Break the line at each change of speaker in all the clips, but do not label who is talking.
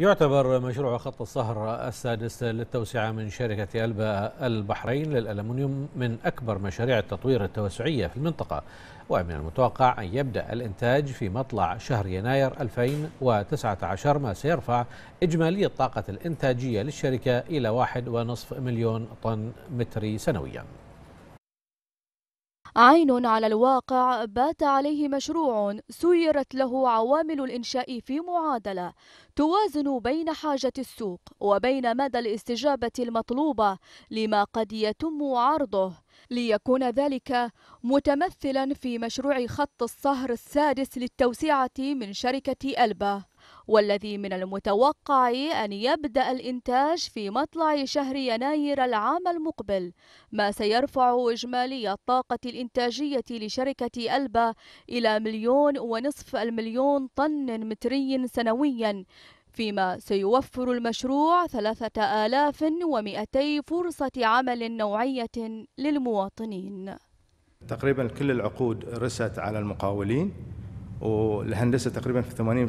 يعتبر مشروع خط الصهر السادس للتوسعة من شركة ألبا البحرين للألمنيوم من أكبر مشاريع التطوير التوسعية في المنطقة ومن المتوقع أن يبدأ الإنتاج في مطلع شهر يناير 2019 ما سيرفع إجمالي الطاقة الإنتاجية للشركة إلى 1.5 مليون طن متري سنوياً
عين على الواقع بات عليه مشروع سيرت له عوامل الإنشاء في معادلة توازن بين حاجة السوق وبين مدى الاستجابة المطلوبة لما قد يتم عرضه ليكون ذلك متمثلا في مشروع خط الصهر السادس للتوسعة من شركة ألبا والذي من المتوقع أن يبدأ الإنتاج في مطلع شهر يناير العام المقبل ما سيرفع إجمالي الطاقة الإنتاجية لشركة ألبا إلى مليون ونصف المليون طن متري سنويا فيما سيوفر المشروع 3200 فرصة عمل نوعية للمواطنين
تقريبا كل العقود رست على المقاولين والهندسه تقريبا في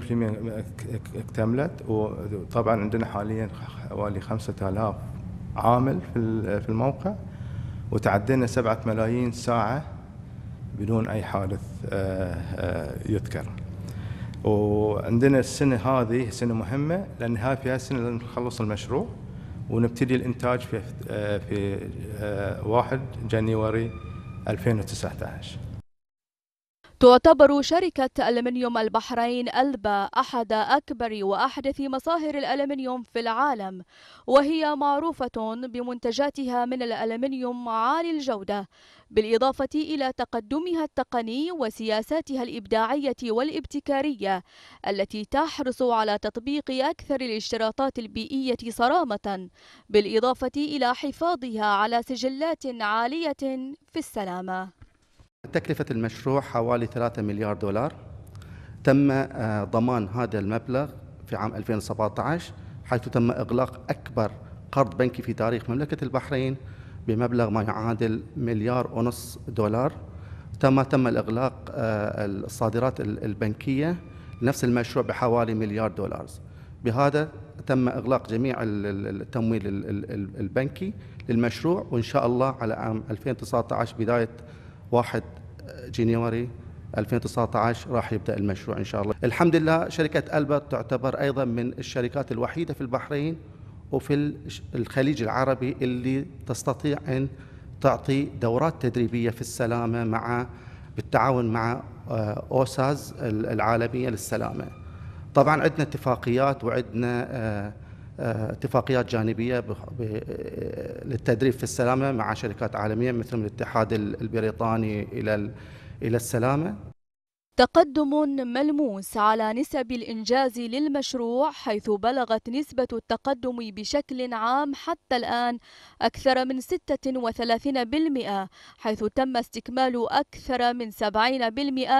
80% اكتملت وطبعا عندنا حاليا حوالي 5000 عامل في الموقع وتعدينا 7 ملايين ساعه بدون اي حادث آه، آه، يذكر وعندنا السنه هذه سنه مهمه لان هاي في هالسنه لازم نخلص المشروع ونبتدي الانتاج في آه، في 1 جانيوري 2019
تعتبر شركة ألمنيوم البحرين ألبا أحد أكبر وأحدث مصاهر الألمنيوم في العالم وهي معروفة بمنتجاتها من الألمنيوم عالي الجودة بالإضافة إلى تقدمها التقني وسياساتها الإبداعية والابتكارية التي تحرص على تطبيق أكثر الاشتراطات البيئية صرامة بالإضافة إلى حفاظها على سجلات عالية في السلامة
تكلفة المشروع حوالي 3 مليار دولار تم آه، ضمان هذا المبلغ في عام 2017 حيث تم إغلاق أكبر قرض بنكي في تاريخ مملكة البحرين بمبلغ ما يعادل مليار ونص دولار تم تم الإغلاق آه، الصادرات البنكية لنفس المشروع بحوالي مليار دولار بهذا تم إغلاق جميع التمويل البنكي للمشروع وإن شاء الله على عام 2019 بداية 1 جينيوري 2019 راح يبدا المشروع ان شاء الله. الحمد لله شركه البرت تعتبر ايضا من الشركات الوحيده في البحرين وفي الخليج العربي اللي تستطيع ان تعطي دورات تدريبيه في السلامه مع بالتعاون مع آه، اوساز العالميه للسلامه. طبعا عندنا اتفاقيات وعندنا آه، اتفاقيات جانبيه للتدريب في السلامه مع شركات عالميه مثل الاتحاد البريطاني الى الى السلامه
تقدم ملموس على نسب الإنجاز للمشروع حيث بلغت نسبة التقدم بشكل عام حتى الآن أكثر من 36% حيث تم استكمال أكثر من 70%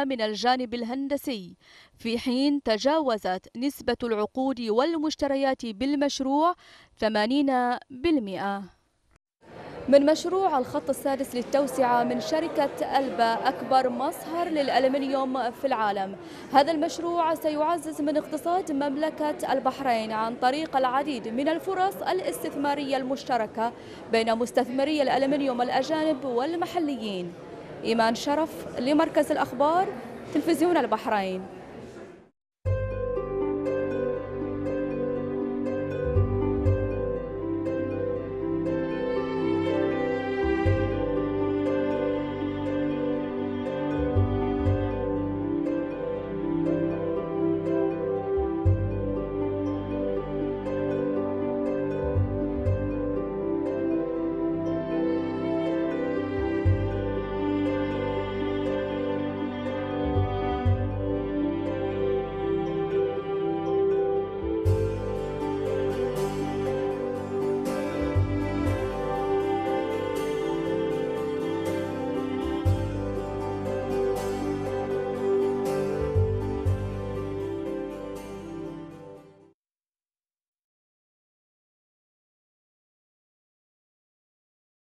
من الجانب الهندسي في حين تجاوزت نسبة العقود والمشتريات بالمشروع 80% من مشروع الخط السادس للتوسعة من شركة ألبا أكبر مصهر للألمنيوم في العالم هذا المشروع سيعزز من اقتصاد مملكة البحرين عن طريق العديد من الفرص الاستثمارية المشتركة بين مستثمري الألمنيوم الأجانب والمحليين إيمان شرف لمركز الأخبار تلفزيون البحرين